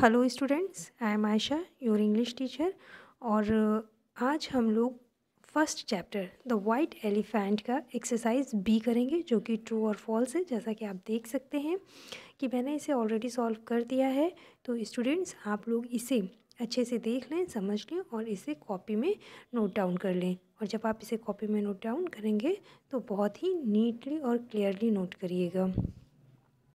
hello students I am Ayesha your English teacher और uh, आज हम लोग first chapter the white elephant का एक्सरसाइज बी करेंगे जो कि ट्रू और फॉल्स है जैसा कि आप देख सकते हैं कि मैंने इसे ऑलरेडी सॉल्व कर दिया है तो स्टूडेंट्स आप लोग इसे अच्छे से देख लें समझ लें और इसे कॉपी में नोट डाउन कर लें और जब आप इसे कॉपी में नोट डाउन करेंगे तो बहुत ही नीटली और क्लियरली नोट करिएगा